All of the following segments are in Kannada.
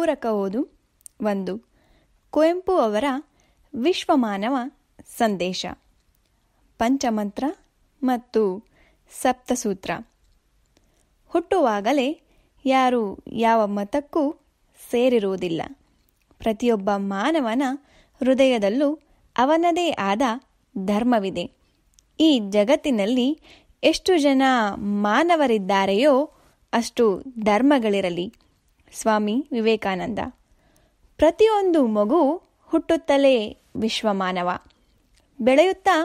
ಪೂರಕ ಓದು ಒಂದು ಕುವೆಂಪು ಅವರ ವಿಶ್ವಮಾನವ ಸಂದೇಶ ಪಂಚಮಂತ್ರ ಮತ್ತು ಸಪ್ತಸೂತ್ರ ಹುಟ್ಟುವಾಗಲೇ ಯಾರು ಯಾವ ಮತಕ್ಕೂ ಸೇರಿರುವುದಿಲ್ಲ ಪ್ರತಿಯೊಬ್ಬ ಮಾನವನ ಹೃದಯದಲ್ಲೂ ಅವನದೇ ಆದ ಧರ್ಮವಿದೆ ಈ ಜಗತ್ತಿನಲ್ಲಿ ಎಷ್ಟು ಜನ ಮಾನವರಿದ್ದಾರೆಯೋ ಅಷ್ಟು ಧರ್ಮಗಳಿರಲಿ ಸ್ವಾಮಿ ವಿವೇಕಾನಂದ ಪ್ರತಿಯೊಂದು ಮಗು ಹುಟ್ಟುತ್ತಲೇ ವಿಶ್ವಮಾನವ ಬೆಳೆಯುತ್ತಾ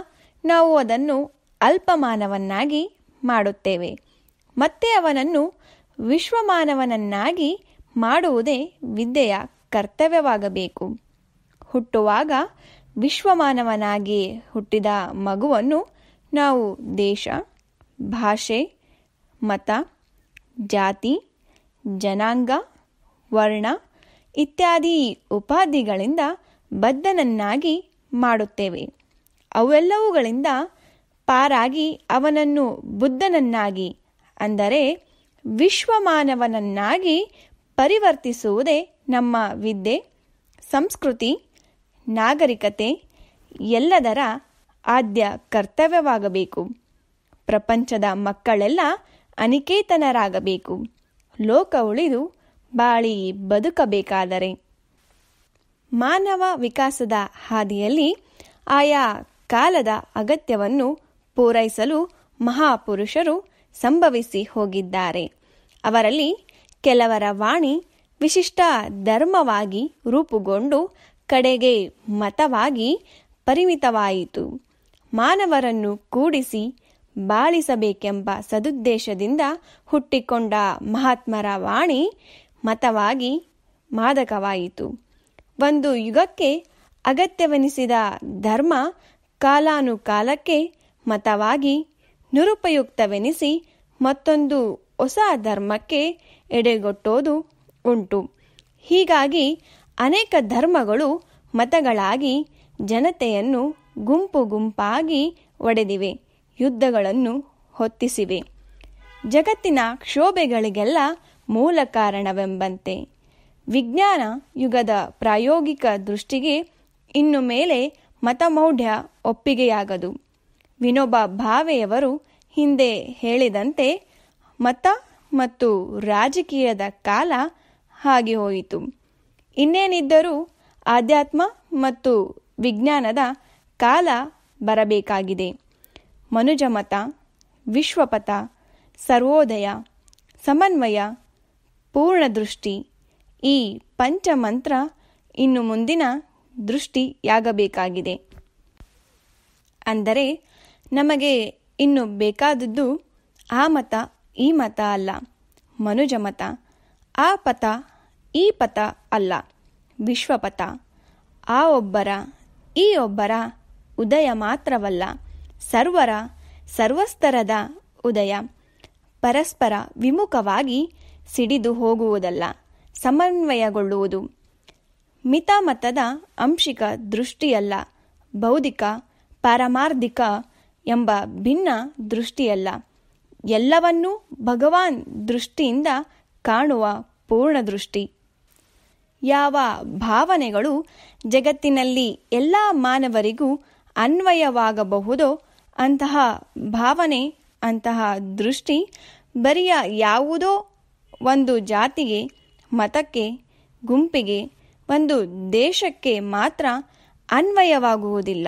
ನಾವು ಅದನ್ನು ಅಲ್ಪಮಾನವನ್ನಾಗಿ ಮಾಡುತ್ತೇವೆ ಮತ್ತೆ ಅವನನ್ನು ವಿಶ್ವಮಾನವನನ್ನಾಗಿ ಮಾಡುವುದೇ ವಿದ್ಯೆಯ ಕರ್ತವ್ಯವಾಗಬೇಕು ಹುಟ್ಟುವಾಗ ವಿಶ್ವಮಾನವನಾಗಿ ಹುಟ್ಟಿದ ಮಗುವನ್ನು ನಾವು ದೇಶ ಭಾಷೆ ಮತ ಜಾತಿ ಜನಾಂಗ ವರ್ಣ ಇತ್ಯಾದಿ ಉಪಾಧಿಗಳಿಂದ ಬದ್ಧನನ್ನಾಗಿ ಮಾಡುತ್ತೇವೆ ಅವೆಲ್ಲವುಗಳಿಂದ ಪಾರಾಗಿ ಅವನನ್ನು ಬುದ್ಧನನ್ನಾಗಿ ಅಂದರೆ ವಿಶ್ವಮಾನವನನ್ನಾಗಿ ಪರಿವರ್ತಿಸುವುದೇ ನಮ್ಮ ವಿದ್ಯೆ ಸಂಸ್ಕೃತಿ ನಾಗರಿಕತೆ ಎಲ್ಲದರ ಆದ್ಯ ಕರ್ತವ್ಯವಾಗಬೇಕು ಪ್ರಪಂಚದ ಮಕ್ಕಳೆಲ್ಲ ಅನಿಕೇತನರಾಗಬೇಕು ಲೋಕ ಉಳಿದು ಬಾಳಿ ಬದುಕಬೇಕಾದರೆ ಮಾನವ ವಿಕಾಸದ ಹಾದಿಯಲ್ಲಿ ಆಯಾ ಕಾಲದ ಅಗತ್ಯವನ್ನು ಪೂರೈಸಲು ಮಹಾಪುರುಷರು ಸಂಭವಿಸಿ ಹೋಗಿದ್ದಾರೆ ಅವರಲ್ಲಿ ಕೆಲವರ ವಾಣಿ ವಿಶಿಷ್ಟ ಧರ್ಮವಾಗಿ ರೂಪುಗೊಂಡು ಕಡೆಗೆ ಮತವಾಗಿ ಪರಿಮಿತವಾಯಿತು ಮಾನವರನ್ನು ಕೂಡಿಸಿ ಬಾಳಿಸಬೇಕೆಂಬ ಸದುದ್ದೇಶದಿಂದ ಹುಟ್ಟಿಕೊಂಡ ಮಹಾತ್ಮರ ವಾಣಿ ಮತವಾಗಿ ಮಾದಕವಾಯಿತು ಒಂದು ಯುಗಕ್ಕೆ ಅಗತ್ಯವೆನಿಸಿದ ಧರ್ಮ ಕಾಲಾನುಕಾಲಕ್ಕೆ ಮತವಾಗಿ ನಿರುಪಯುಕ್ತವೆನಿಸಿ ಮತ್ತೊಂದು ಹೊಸ ಧರ್ಮಕ್ಕೆ ಎಡೆಗೊಟ್ಟೋದು ಉಂಟು ಹೀಗಾಗಿ ಅನೇಕ ಧರ್ಮಗಳು ಮತಗಳಾಗಿ ಜನತೆಯನ್ನು ಗುಂಪು ಗುಂಪಾಗಿ ಒಡೆದಿವೆ ಯುದ್ಧಗಳನ್ನು ಹೊತ್ತಿಸಿವೆ ಜಗತ್ತಿನ ಕ್ಷೋಭೆಗಳಿಗೆಲ್ಲ ಮೂಲ ಕಾರಣವೆಂಬಂತೆ ವಿಜ್ಞಾನ ಯುಗದ ಪ್ರಾಯೋಗಿಕ ದೃಷ್ಟಿಗೆ ಇನ್ನು ಮೇಲೆ ಮತಮೌಢ್ಯ ಒಪ್ಪಿಗೆಯಾಗದು ವಿನೋಬ ಭಾವೆಯವರು ಹಿಂದೆ ಹೇಳಿದಂತೆ ಮತ ಮತ್ತು ರಾಜಕೀಯದ ಕಾಲ ಹಾಗೆ ಹೋಯಿತು ಇನ್ನೇನಿದ್ದರೂ ಆಧ್ಯಾತ್ಮ ಮತ್ತು ವಿಜ್ಞಾನದ ಕಾಲ ಬರಬೇಕಾಗಿದೆ ಮನುಜಮತ ವಿಶ್ವಪಥ ಸರ್ವೋದಯ ಸಮನ್ವಯ ಪೂರ್ಣ ದೃಷ್ಟಿ ಈ ಪಂಚಮಂತ್ರ ಇನ್ನು ಮುಂದಿನ ದೃಷ್ಟಿಯಾಗಬೇಕಾಗಿದೆ ಅಂದರೆ ನಮಗೆ ಇನ್ನು ಬೇಕಾದದ್ದು ಆ ಮತ ಈ ಮತ ಅಲ್ಲ ಮನುಜ ಮತ ಆ ಪಥ ಈ ಪಥ ಅಲ್ಲ ವಿಶ್ವಪಥ ಆ ಒಬ್ಬರ ಈ ಒಬ್ಬರ ಉದಯ ಮಾತ್ರವಲ್ಲ ಸರ್ವರ ಸರ್ವಸ್ತರದ ಉದಯ ಪರಸ್ಪರ ವಿಮುಖವಾಗಿ ಸಿಡಿದು ಹೋಗುವುದಲ್ಲ ಸಮನ್ವಯಗೊಳ್ಳುವುದು ಮಿತಮತದ ಅಂಶಿಕ ದೃಷ್ಟಿಯಲ್ಲ ಬೌದ್ಧಿಕ ಪಾರಮಾರ್ಧಿಕ ಎಂಬ ಭಿನ್ನ ದೃಷ್ಟಿಯಲ್ಲ ಎಲ್ಲವನ್ನೂ ಭಗವಾನ್ ದೃಷ್ಟಿಯಿಂದ ಕಾಣುವ ಪೂರ್ಣ ದೃಷ್ಟಿ ಯಾವ ಭಾವನೆಗಳು ಜಗತ್ತಿನಲ್ಲಿ ಎಲ್ಲ ಮಾನವರಿಗೂ ಅನ್ವಯವಾಗಬಹುದೋ ಅಂತಹ ಭಾವನೆ ಅಂತಹ ದೃಷ್ಟಿ ಬರಿಯ ಯಾವುದೋ ಒಂದು ಜಾತಿಗೆ ಮತಕ್ಕೆ ಗುಂಪಿಗೆ ಒಂದು ದೇಶಕ್ಕೆ ಮಾತ್ರ ಅನ್ವಯವಾಗುವುದಿಲ್ಲ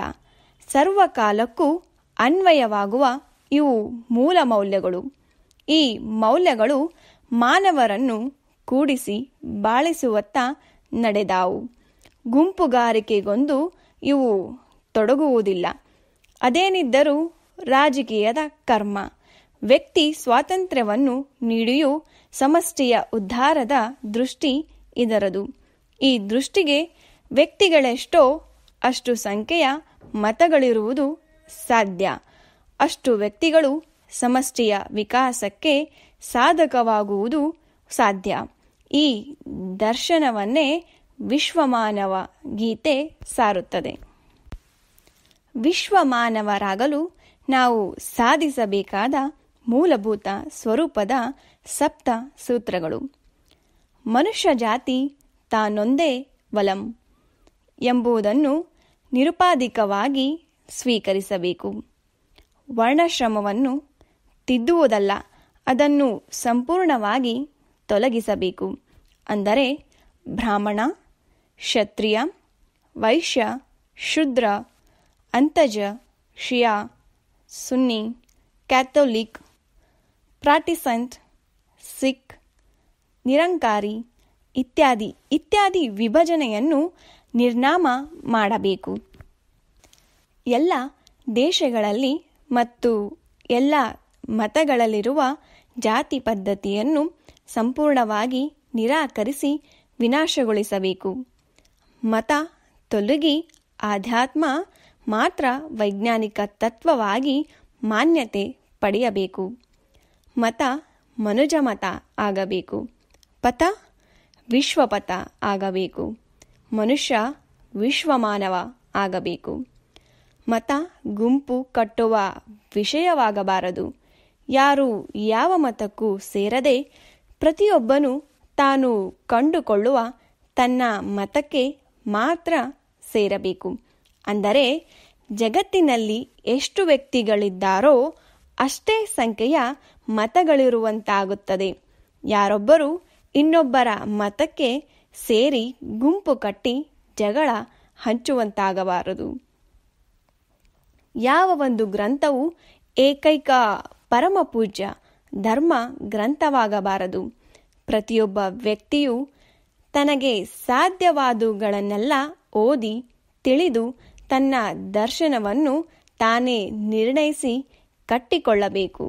ಸರ್ವಕಾಲಕ್ಕೂ ಅನ್ವಯವಾಗುವ ಇವು ಮೂಲ ಮೌಲ್ಯಗಳು ಈ ಮೌಲ್ಯಗಳು ಮಾನವರನ್ನು ಕೂಡಿಸಿ ಬಾಳಿಸುವತ್ತ ನಡೆದಾವು ಗುಂಪುಗಾರಿಕೆಗೊಂದು ಇವು ತೊಡಗುವುದಿಲ್ಲ ಅದೇನಿದ್ದರೂ ರಾಜಕೀಯದ ಕರ್ಮ ವ್ಯಕ್ತಿ ಸ್ವಾತಂತ್ರ್ಯವನ್ನು ನೀಡಿಯೂ ಸಮಷ್ಟಿಯ ಉದ್ಧಾರದ ದೃಷ್ಟಿ ಇದರದು ಈ ದೃಷ್ಟಿಗೆ ವ್ಯಕ್ತಿಗಳೆಷ್ಟೋ ಅಷ್ಟು ಸಂಖ್ಯೆಯ ಮತಗಳಿರುವುದು ಸಾಧ್ಯ ಅಷ್ಟು ವ್ಯಕ್ತಿಗಳು ಸಮಷ್ಟಿಯ ವಿಕಾಸಕ್ಕೆ ಸಾಧಕವಾಗುವುದು ಸಾಧ್ಯ ಈ ದರ್ಶನವನ್ನೇ ವಿಶ್ವಮಾನವ ಗೀತೆ ಸಾರುತ್ತದೆ ವಿಶ್ವಮಾನವರಾಗಲು ನಾವು ಸಾಧಿಸಬೇಕಾದ ಮೂಲಭೂತ ಸ್ವರೂಪದ ಸಪ್ತ ಸೂತ್ರಗಳು ಮನುಷ್ಯ ಜಾತಿ ತಾನೊಂದೇ ವಲಂ ಎಂಬುದನ್ನು ನಿರುಪಾಧಿಕವಾಗಿ ಸ್ವೀಕರಿಸಬೇಕು ವರ್ಣಶ್ರಮವನ್ನು ತಿದ್ದುವುದಲ್ಲ ಅದನ್ನು ಸಂಪೂರ್ಣವಾಗಿ ತೊಲಗಿಸಬೇಕು ಅಂದರೆ ಬ್ರಾಹ್ಮಣ ಕ್ಷತ್ರಿಯ ವೈಶ್ಯ ಶುದ್ರ ಅಂತಜ ಶಿಯಾ ಸುನ್ನಿ ಕ್ಯಾಥೋಲಿಕ್ ಪ್ರಾಟಿಸಂಟ್ ಸಿಖ್ ನಿರಂಕಾರಿ ಇತ್ಯಾದಿ ಇತ್ಯಾದಿ ವಿಭಜನೆಯನ್ನು ನಿರ್ನಾಮ ಮಾಡಬೇಕು ಎಲ್ಲ ದೇಶಗಳಲ್ಲಿ ಮತ್ತು ಎಲ್ಲ ಮತಗಳಲ್ಲಿರುವ ಜಾತಿ ಪದ್ಧತಿಯನ್ನು ಸಂಪೂರ್ಣವಾಗಿ ನಿರಾಕರಿಸಿ ವಿನಾಶಗೊಳಿಸಬೇಕು ಮತ ತೊಲಗಿ ಆಧ್ಯಾತ್ಮ ಮಾತ್ರ ವೈಜ್ಞಾನಿಕ ತತ್ವವಾಗಿ ಮಾನ್ಯತೆ ಪಡೆಯಬೇಕು ಮತ ಮನುಜ ಮತ ಆಗಬೇಕು ಪಥ ವಿಶ್ವಪಥ ಆಗಬೇಕು ಮನುಷ್ಯ ವಿಶ್ವಮಾನವ ಆಗಬೇಕು ಮತ ಗುಂಪು ಕಟ್ಟುವ ವಿಷಯವಾಗಬಾರದು ಯಾರು ಯಾವ ಮತಕ್ಕೂ ಸೇರದೆ ಪ್ರತಿಯೊಬ್ಬನು ತಾನು ಕಂಡುಕೊಳ್ಳುವ ತನ್ನ ಮತಕ್ಕೆ ಮಾತ್ರ ಸೇರಬೇಕು ಅಂದರೆ ಜಗತ್ತಿನಲ್ಲಿ ಎಷ್ಟು ವ್ಯಕ್ತಿಗಳಿದ್ದಾರೋ ಅಷ್ಟೇ ಸಂಖ್ಯೆಯ ಮತಗಳಿರುವಂತಾಗುತ್ತದೆ ಯಾರೊಬ್ಬರು ಇನ್ನೊಬ್ಬರ ಮತಕ್ಕೆ ಸೇರಿ ಗುಂಪು ಕಟ್ಟಿ ಜಗಳ ಹಂಚುವಂತಾಗಬಾರದು ಯಾವ ಒಂದು ಗ್ರಂಥವು ಏಕೈಕ ಪರಮಪೂಜ್ಯ ಧರ್ಮ ಗ್ರಂಥವಾಗಬಾರದು ಪ್ರತಿಯೊಬ್ಬ ವ್ಯಕ್ತಿಯು ತನಗೆ ಸಾಧ್ಯವಾದುಗಳನ್ನೆಲ್ಲ ಓದಿ ತಿಳಿದು ತನ್ನ ದರ್ಶನವನ್ನು ತಾನೇ ನಿರ್ಣಯಿಸಿ ಕಟ್ಟಿಕೊಳ್ಳಬೇಕು